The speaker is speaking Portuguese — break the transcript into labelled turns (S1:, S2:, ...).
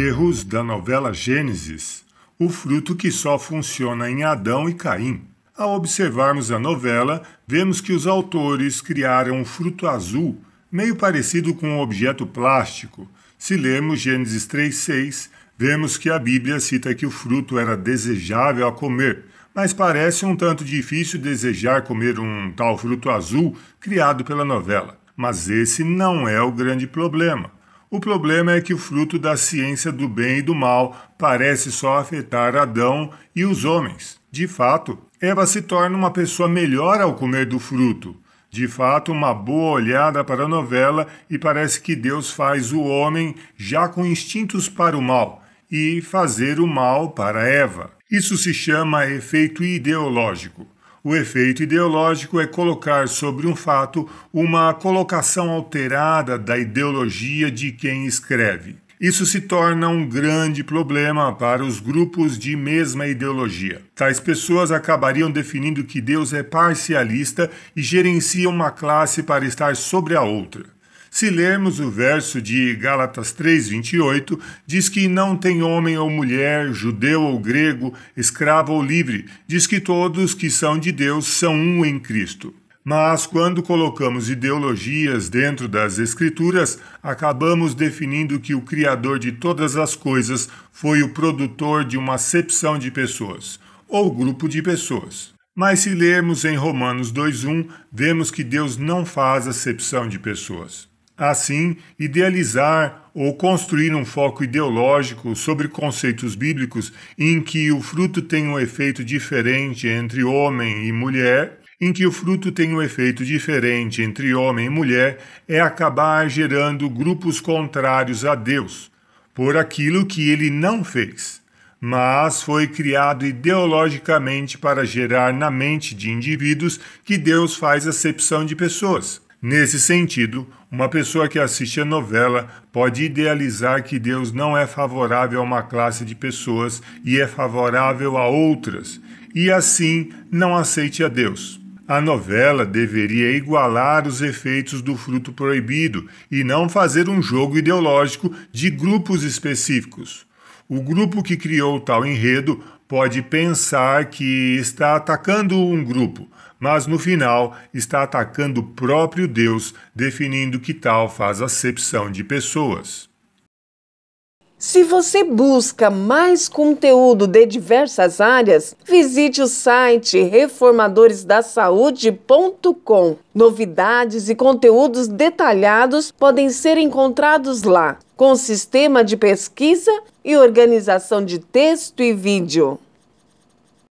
S1: erros da novela Gênesis, o fruto que só funciona em Adão e Caim. Ao observarmos a novela, vemos que os autores criaram um fruto azul, meio parecido com um objeto plástico. Se lermos Gênesis 3,6, vemos que a Bíblia cita que o fruto era desejável a comer, mas parece um tanto difícil desejar comer um tal fruto azul criado pela novela. Mas esse não é o grande problema. O problema é que o fruto da ciência do bem e do mal parece só afetar Adão e os homens. De fato, Eva se torna uma pessoa melhor ao comer do fruto. De fato, uma boa olhada para a novela e parece que Deus faz o homem já com instintos para o mal e fazer o mal para Eva. Isso se chama efeito ideológico. O efeito ideológico é colocar sobre um fato uma colocação alterada da ideologia de quem escreve. Isso se torna um grande problema para os grupos de mesma ideologia. Tais pessoas acabariam definindo que Deus é parcialista e gerencia uma classe para estar sobre a outra. Se lermos o verso de Gálatas 3:28, diz que não tem homem ou mulher, judeu ou grego, escravo ou livre, diz que todos que são de Deus são um em Cristo. Mas quando colocamos ideologias dentro das Escrituras, acabamos definindo que o Criador de todas as coisas foi o produtor de uma acepção de pessoas, ou grupo de pessoas. Mas se lermos em Romanos 2,1, vemos que Deus não faz acepção de pessoas. Assim, idealizar ou construir um foco ideológico sobre conceitos bíblicos em que o fruto tem um efeito diferente entre homem e mulher em que o fruto tem um efeito diferente entre homem e mulher é acabar gerando grupos contrários a Deus, por aquilo que ele não fez, mas foi criado ideologicamente para gerar na mente de indivíduos que Deus faz acepção de pessoas. Nesse sentido, uma pessoa que assiste a novela pode idealizar que Deus não é favorável a uma classe de pessoas e é favorável a outras, e assim não aceite a Deus. A novela deveria igualar os efeitos do fruto proibido e não fazer um jogo ideológico de grupos específicos. O grupo que criou tal enredo pode pensar que está atacando um grupo, mas no final está atacando o próprio Deus, definindo que tal faz acepção de pessoas.
S2: Se você busca mais conteúdo de diversas áreas, visite o site reformadoresdasaude.com. Novidades e conteúdos detalhados podem ser encontrados lá com sistema de pesquisa e organização de texto e vídeo.